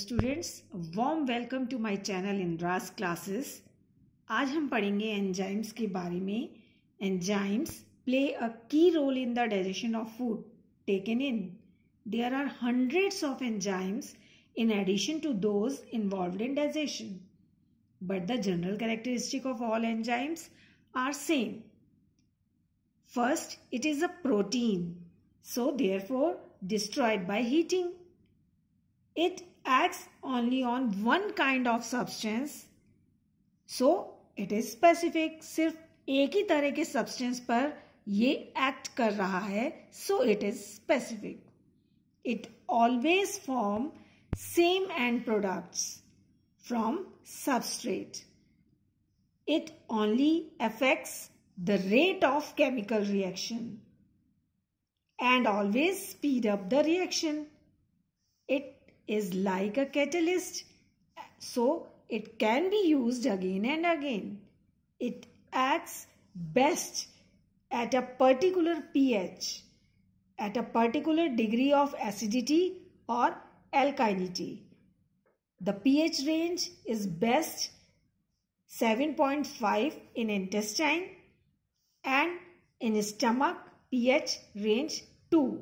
students warm welcome to my channel in RAS classes आज हम पढ़ेंगे एंजाइम्स के बारे में enzymes play a key role in the digestion of food taken in there are hundreds in addition to those involved in digestion. But the general characteristic of all enzymes are same. First, it is a protein, so therefore destroyed by heating. It acts only on one kind of substance so it is specific. Specific सिर्फ एक ही तरह के substance पर ये act कर रहा है so it is specific. It always always same end products from substrate. It only affects the rate of chemical reaction and always speed up the reaction. It is like a catalyst. So it can be used again and again. It acts best at a particular pH, at a particular degree of acidity or alkalinity. The pH range is best 7.5 in intestine and in stomach pH range 2.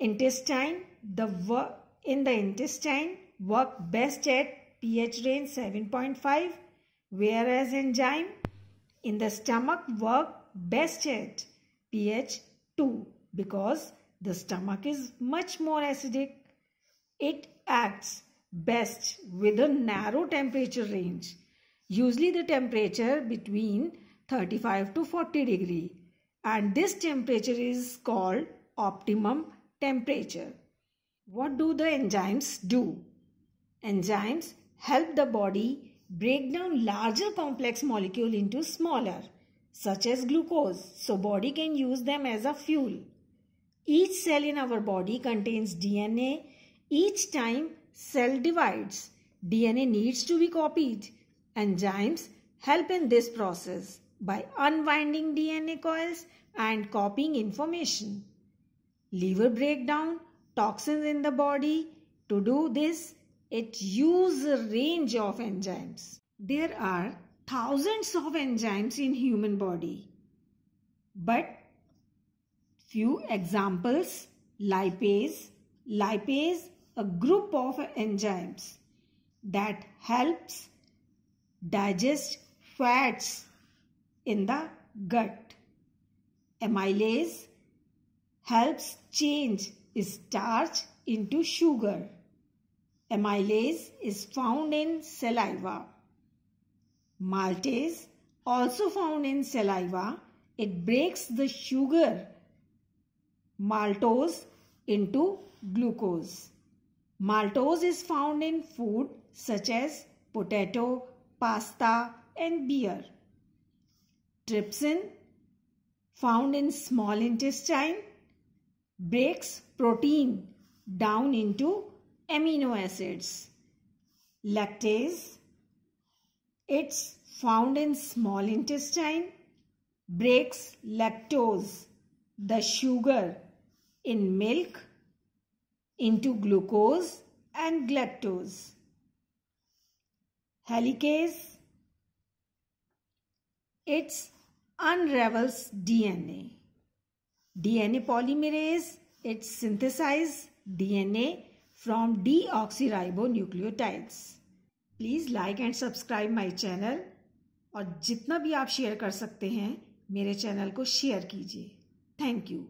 Intestine the work in the intestine work best at pH range 7.5 whereas enzyme in the stomach work best at pH 2 because the stomach is much more acidic. It acts best with a narrow temperature range. Usually the temperature between 35 to 40 degree and this temperature is called optimum temperature. What do the enzymes do? Enzymes help the body break down larger complex molecule into smaller such as glucose so body can use them as a fuel. Each cell in our body contains DNA. Each time cell divides, DNA needs to be copied. Enzymes help in this process by unwinding DNA coils and copying information. Liver breakdown toxins in the body. To do this, it uses a range of enzymes. There are thousands of enzymes in human body. But few examples, lipase. Lipase, a group of enzymes that helps digest fats in the gut. Amylase helps change starch into sugar. Amylase is found in saliva. Maltase also found in saliva. It breaks the sugar maltose into glucose. Maltose is found in food such as potato, pasta and beer. Trypsin found in small intestine breaks protein down into amino acids. Lactase, it's found in small intestine, breaks lactose, the sugar in milk, into glucose and galactose. Helicase, it unravels DNA. DNA polymerase, it synthesizes DNA from deoxyribonucleotides. Please like and subscribe my channel और जितना भी आप share कर सकते हैं मेरे channel को share कीजिए थैंक यू